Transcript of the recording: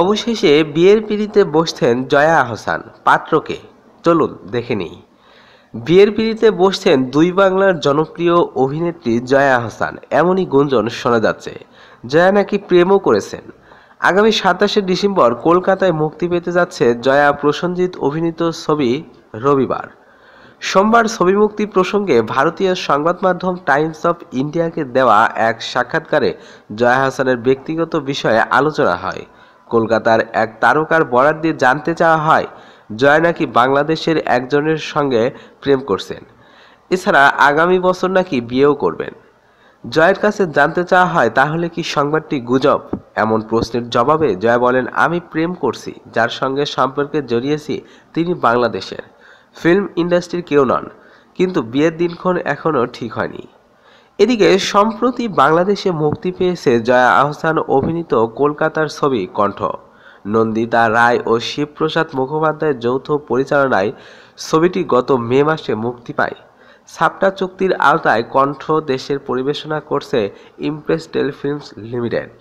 অবশেষে বিয়ের পিড়িতে বসতেন জয়া আহসান পাত্রকে চলুন দেখে নিই বিয়ের পিড়িতে বসতেন দুই বাংলার জনপ্রিয় অভিনেত্রী জয়া আহসান এমনই গুঞ্জন শোনা যাচ্ছে জয়া নাকি প্রেমও করেছেন আগামী সাতাশে ডিসেম্বর কলকাতায় মুক্তি পেতে যাচ্ছে জয়া প্রসঞ্জিৎ অভিনীত ছবি রবিবার সোমবার ছবি মুক্তি প্রসঙ্গে ভারতীয় সংবাদ মাধ্যম টাইমস অফ ইন্ডিয়াকে দেওয়া এক সাক্ষাৎকারে জয়া হাসানের ব্যক্তিগত বিষয়ে আলোচনা হয় কলকাতার এক তারকার বরাত দিয়ে জানতে চাওয়া হয় জয়া নাকি বাংলাদেশের একজনের সঙ্গে প্রেম করছেন এছাড়া আগামী বছর নাকি বিয়েও করবেন জয়ের কাছে জানতে চাওয়া হয় তাহলে কি সংবাদটি গুজব এমন প্রশ্নের জবাবে জয়া বলেন আমি প্রেম করছি যার সঙ্গে সম্পর্কে জড়িয়েছি তিনি বাংলাদেশের ফিল্ম ইন্ডাস্ট্রির কেউ নন কিন্তু বিয়ের দিনক্ষণ এখনও ঠিক হয়নি এদিকে সম্প্রতি বাংলাদেশে মুক্তি পেয়েছে জয়া আহসান অভিনীত কলকাতার ছবি কণ্ঠ নন্দিতা রায় ও শিবপ্রসাদ মুখোপাধ্যায়ের যৌথ পরিচালনায় ছবিটি গত মে মাসে মুক্তি পায় সাপটা চুক্তির আওতায় কণ্ঠ দেশের পরিবেশনা করছে ইমপ্রেস টেলিফিল্মস লিমিটেড